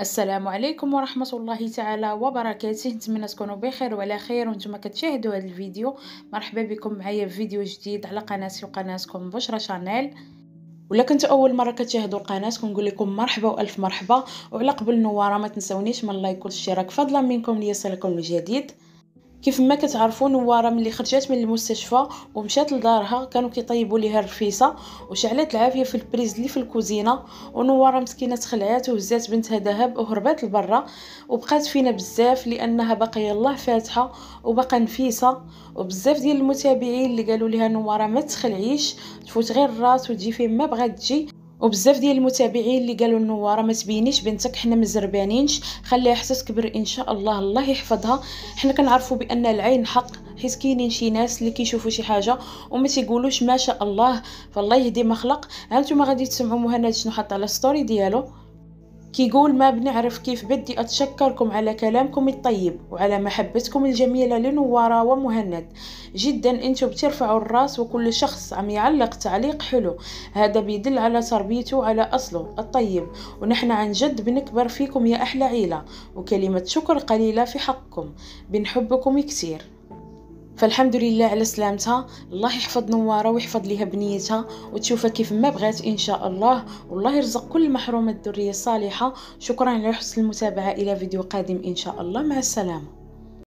السلام عليكم ورحمه الله تعالى وبركاته نتمنى تكونوا بخير وعلى خير وانتم كتشاهدوا هذا الفيديو مرحبا بكم معايا في فيديو جديد على قناتي وقناتكم بشرى شانيل ولا كنت اول مره كتشاهدوا القناه كنقول لكم مرحبا والف مرحبا وعلى قبل النواره ما تنسونيش من اللايك والاشتراك فضلا منكم ليصلكم الجديد كيف ما كتعرفوا نواره ملي خرجات من المستشفى ومشات لدارها كانوا كيطيبوا ليها الرفيسه وشعلت العافيه في البريز اللي في الكوزينه ونواره مسكينه تخلعات وهزات بنتها ذهب وهربات لبرا وبقات فينا بزاف لانها باقي الله فاتحه وباقا نفيسه وبزاف ديال المتابعين اللي قالوا لها نواره ما تخلعيش تفوت غير الراس وتجي فين ما بغات تجي وبزاف ديال المتابعين اللي قالوا النواره ما تبينيش بنتك حنا مزربانينش خليها حتى تكبر ان شاء الله الله يحفظها حنا كنعرفوا بان العين حق حيت كاينين شي ناس اللي كيشوفوا شي حاجه وما تيقولوش ما شاء الله فالله يهدي ما خلق ها نتوما غادي تسمعوا مهند شنو حط على ستوري ديالو كيقول ما بنعرف كيف بدي أتشكركم على كلامكم الطيب وعلى محبتكم الجميلة لنوارة ومهند جدا انتم بترفعوا الراس وكل شخص عم يعلق تعليق حلو هذا بيدل على تربيته على أصله الطيب ونحن عن جد بنكبر فيكم يا أحلى عيلة وكلمة شكر قليلة في حقكم بنحبكم كتير فالحمد لله على سلامتها الله يحفظ نواره ويحفظ ليها بنيتها وتشوفها كيف ما بغات ان شاء الله والله يرزق كل محرومه الذريه الصالحه شكرا على حسن المتابعه الى فيديو قادم ان شاء الله مع السلامه